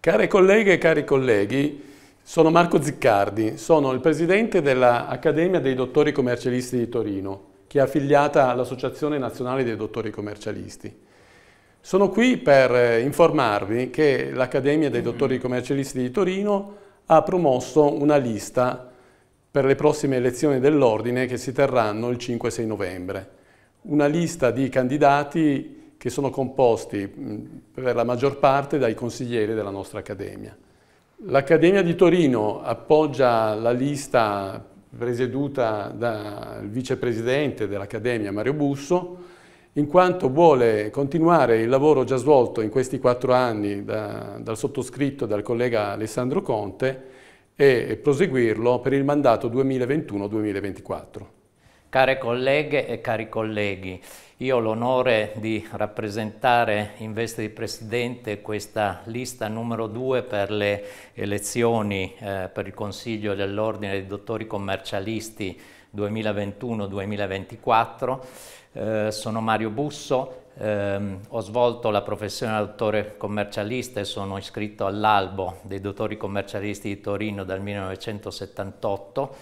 Care colleghe e cari colleghi, sono Marco Ziccardi, sono il presidente dell'Accademia dei Dottori Commercialisti di Torino, che è affiliata all'Associazione Nazionale dei Dottori Commercialisti. Sono qui per eh, informarvi che l'Accademia dei Dottori Commercialisti di Torino ha promosso una lista per le prossime elezioni dell'Ordine che si terranno il 5-6 novembre. Una lista di candidati che sono composti per la maggior parte dai consiglieri della nostra Accademia. L'Accademia di Torino appoggia la lista presieduta dal vicepresidente dell'Accademia Mario Busso, in quanto vuole continuare il lavoro già svolto in questi quattro anni da, dal sottoscritto dal collega Alessandro Conte e proseguirlo per il mandato 2021-2024. Care colleghe e cari colleghi, io ho l'onore di rappresentare in veste di Presidente questa lista numero due per le elezioni eh, per il Consiglio dell'Ordine dei Dottori Commercialisti 2021-2024. Eh, sono Mario Busso, eh, ho svolto la professione da dottore commercialista e sono iscritto all'albo dei dottori commercialisti di Torino dal 1978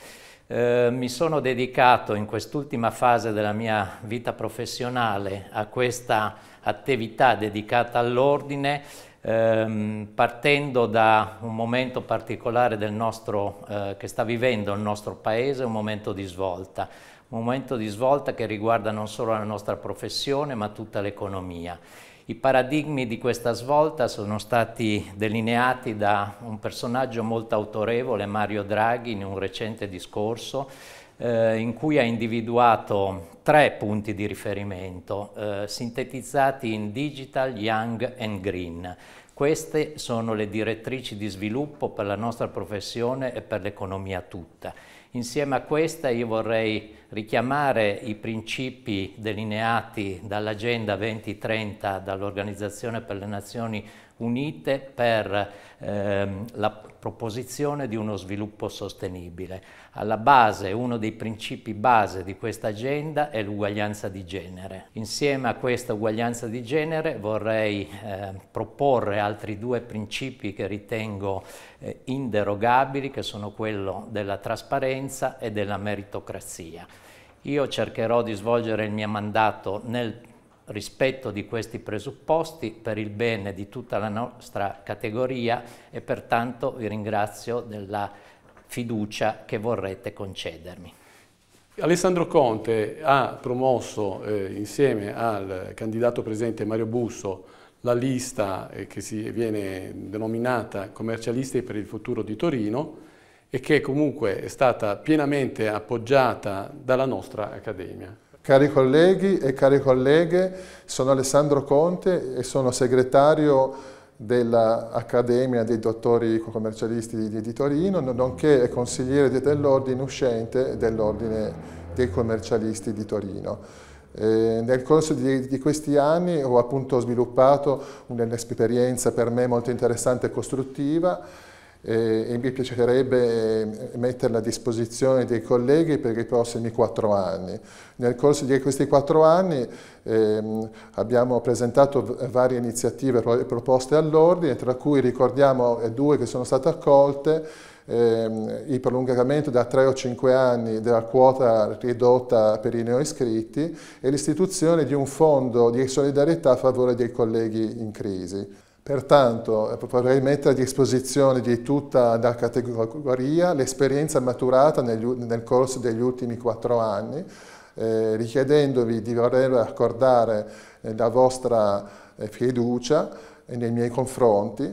eh, mi sono dedicato in quest'ultima fase della mia vita professionale a questa attività dedicata all'ordine ehm, partendo da un momento particolare nostro, eh, che sta vivendo il nostro Paese, un momento di svolta, un momento di svolta che riguarda non solo la nostra professione ma tutta l'economia. I paradigmi di questa svolta sono stati delineati da un personaggio molto autorevole, Mario Draghi, in un recente discorso, eh, in cui ha individuato tre punti di riferimento, eh, sintetizzati in digital, young and green. Queste sono le direttrici di sviluppo per la nostra professione e per l'economia tutta. Insieme a questa io vorrei richiamare i principi delineati dall'Agenda 2030 dall'Organizzazione per le Nazioni Unite unite per ehm, la proposizione di uno sviluppo sostenibile. Alla base, uno dei principi base di questa agenda è l'uguaglianza di genere. Insieme a questa uguaglianza di genere vorrei eh, proporre altri due principi che ritengo eh, inderogabili, che sono quello della trasparenza e della meritocrazia. Io cercherò di svolgere il mio mandato nel rispetto di questi presupposti per il bene di tutta la nostra categoria e pertanto vi ringrazio della fiducia che vorrete concedermi. Alessandro Conte ha promosso eh, insieme al candidato presidente Mario Busso la lista eh, che viene denominata Commercialisti per il futuro di Torino e che comunque è stata pienamente appoggiata dalla nostra Accademia. Cari colleghi e cari colleghe, sono Alessandro Conte e sono segretario dell'Accademia dei Dottori Commercialisti di Torino, nonché consigliere dell'ordine uscente dell'ordine dei commercialisti di Torino. Eh, nel corso di, di, questi anni ho appunto sviluppato un'esperienza per me molto interessante e costruttiva eh, e, mi piacerebbe eh, metterla a disposizione dei colleghi per i prossimi quattro anni. Nel corso di questi quattro anni ehm, abbiamo presentato varie iniziative proposte all'ordine, tra cui ricordiamo eh, due che sono state accolte, ehm, il prolungamento da tre o cinque anni della quota ridotta per i neoiscritti e l'istituzione di un fondo di solidarietà a favore dei colleghi in crisi. Pertanto vorrei eh, mettere a disposizione di tutta la categoria l'esperienza maturata nel, nel corso degli ultimi quattro anni, eh, richiedendovi di voler accordare eh, la vostra eh, fiducia eh, nei miei confronti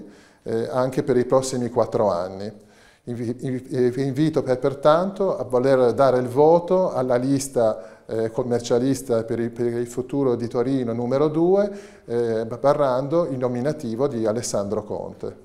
eh, anche per i prossimi quattro anni. Vi eh, invito per, pertanto a voler dare il voto alla lista eh, commercialista per il, per il, futuro di Torino numero 2, eh, barrando il nominativo di Alessandro Conte.